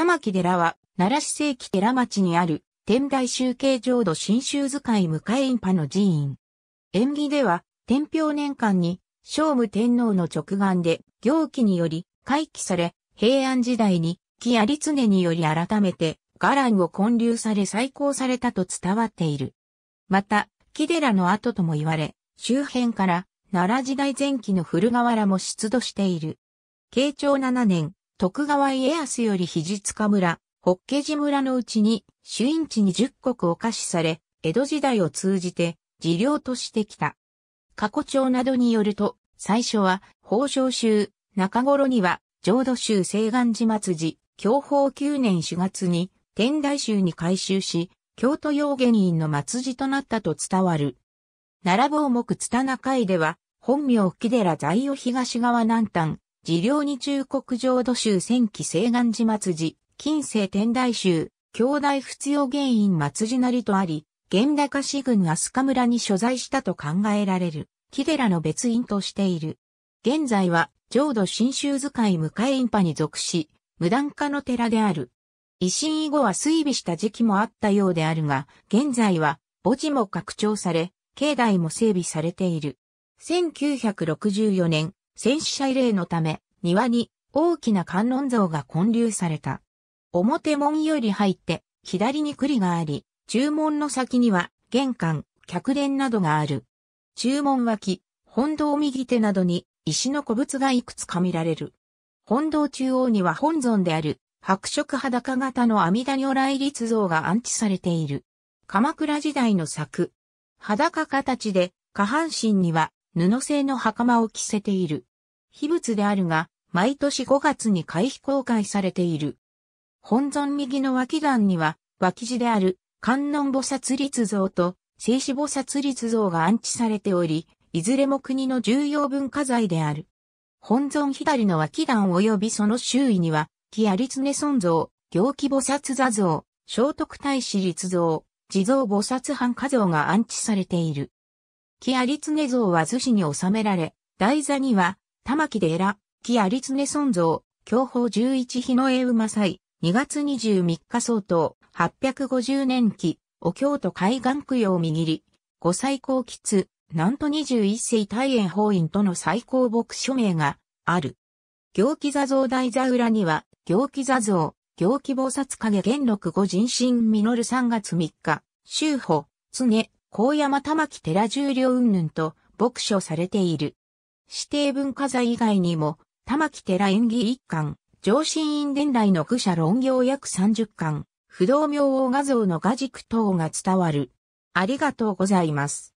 玉木寺は、奈良市正規寺町にある、天台宗計浄土新宗使い向井院派の寺院。縁起では、天平年間に、聖武天皇の直眼で、行基により、回帰され、平安時代に、木有常により改めて、伽藍を建立され再興されたと伝わっている。また、木寺の跡とも言われ、周辺から、奈良時代前期の古河原も出土している。慶長7年、徳川家康より肘塚村、法華寺村のうちに、主因地に十国を貸しされ、江戸時代を通じて、事領としてきた。過去帳などによると、最初は、宝生州、中頃には、浄土州西岸寺末寺、享保9年4月に、天台州に改修し、京都用元院の末寺となったと伝わる。奈良坊木津田中井では、本名木寺在尾東側南端、治療に中国浄土宗千記西岸寺末寺、近世天台宗、兄弟仏要原因末寺なりとあり、現高市郡飛鳥村に所在したと考えられる、木寺の別院としている。現在は、浄土新宗図会向井院派に属し、無断化の寺である。維新以後は衰微した時期もあったようであるが、現在は、墓地も拡張され、境内も整備されている。1964年、戦死者慰霊のため、庭に大きな観音像が建立された。表門より入って、左に栗があり、注文の先には玄関、客殿などがある。注文脇、本堂右手などに石の古物がいくつか見られる。本堂中央には本尊である白色裸型の阿弥陀如来立像が安置されている。鎌倉時代の作。裸形で下半身には布製の袴を着せている。秘仏であるが、毎年5月に回避公開されている。本尊右の脇段には、脇地である観音菩薩立像と静止菩薩立像が安置されており、いずれも国の重要文化財である。本尊左の脇段及びその周囲には、木有常尊像、行基菩薩座像、聖徳太子立像、地蔵菩薩半家像が安置されている。木有常像は図紙に収められ、台座には、玉木選、木有常尊像、享保十一日の絵馬祭、2月23日相当、850年期、お京都海岸供養右り、五最高吉、なんと21世大円法院との最高牧署名がある。行基座像台座裏には、行基座像、行基菩薩影元禄五人神実る3月3日、修法、常、高山玉木寺重量云々と牧書されている。指定文化財以外にも、玉木寺演技一巻、上新院伝来の愚者論行約三十巻、不動明王画像の画軸等が伝わる。ありがとうございます。